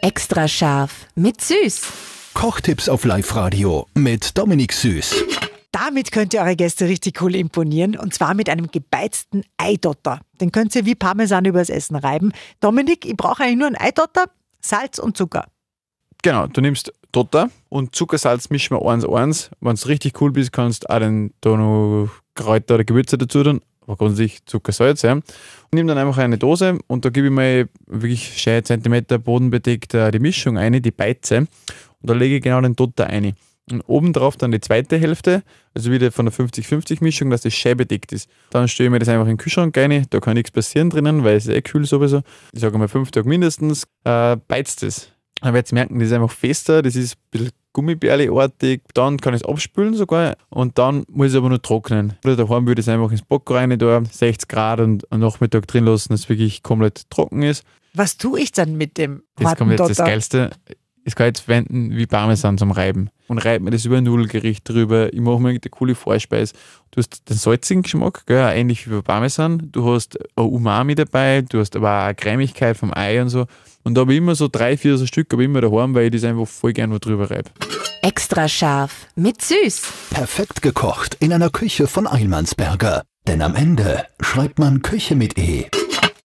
Extra scharf mit Süß. Kochtipps auf Live-Radio mit Dominik Süß. Damit könnt ihr eure Gäste richtig cool imponieren und zwar mit einem gebeizten Eidotter. Den könnt ihr wie Parmesan übers Essen reiben. Dominik, ich brauche eigentlich nur einen Eidotter, Salz und Zucker. Genau, du nimmst Dotter und Zuckersalz mischen wir eins eins. Wenn es richtig cool bist, kannst du auch den Dono Kräuter oder Gewürze dazu tun aber grundsätzlich Zuckersalz. Ja. Und nehme dann einfach eine Dose und da gebe ich mal wirklich schön Zentimeter bodenbedeckt äh, die Mischung ein, die Beize. Und da lege ich genau den Dotter ein. Und obendrauf dann die zweite Hälfte, also wieder von der 50-50-Mischung, dass das schön bedeckt ist. Dann stelle ich mir das einfach in den Kühlschrank rein, da kann nichts passieren drinnen, weil es ist eh kühl sowieso. Ich sage mal fünf Tage mindestens, äh, beizt es. Dann werdet ihr merken, das ist einfach fester, das ist ein bisschen gummibärleartig. Dann kann ich es abspülen sogar und dann muss ich aber nur trocknen. Oder daheim würde ich es einfach ins Bock rein da 60 Grad und am Nachmittag drin lassen, dass es wirklich komplett trocken ist. Was tue ich dann mit dem Das kommt jetzt das Geilste. Das kann ich jetzt verwenden wie Parmesan zum Reiben. Und reibt mir das über ein Nudelgericht drüber. Ich mache mir eine coole Vorspeise. Du hast den salzigen Geschmack, gell, ähnlich wie bei Parmesan. Du hast ein Umami dabei, du hast aber auch eine Cremigkeit vom Ei und so. Und da habe ich immer so drei, vier so Stück, aber immer daheim, weil ich das einfach voll gerne wo drüber reibe. Extra scharf mit süß. Perfekt gekocht in einer Küche von Eilmannsberger. Denn am Ende schreibt man Küche mit E.